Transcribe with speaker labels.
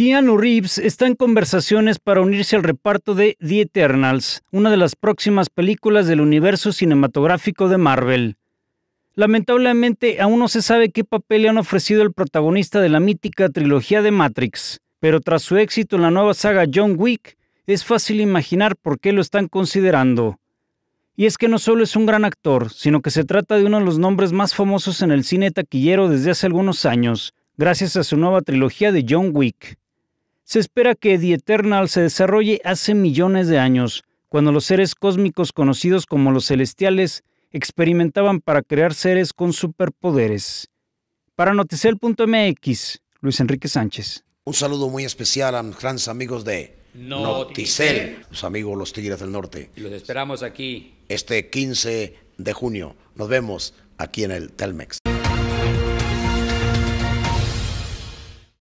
Speaker 1: Keanu Reeves está en conversaciones para unirse al reparto de The Eternals, una de las próximas películas del universo cinematográfico de Marvel. Lamentablemente, aún no se sabe qué papel le han ofrecido el protagonista de la mítica trilogía de Matrix, pero tras su éxito en la nueva saga John Wick, es fácil imaginar por qué lo están considerando. Y es que no solo es un gran actor, sino que se trata de uno de los nombres más famosos en el cine taquillero desde hace algunos años, gracias a su nueva trilogía de John Wick. Se espera que The Eternal se desarrolle hace millones de años, cuando los seres cósmicos conocidos como los celestiales experimentaban para crear seres con superpoderes. Para Noticel.mx, Luis Enrique Sánchez. Un
Speaker 2: saludo muy especial a mis grandes amigos de Noticel, los amigos los Tigres del Norte.
Speaker 3: los esperamos aquí.
Speaker 2: Este 15 de junio. Nos vemos aquí en el Telmex.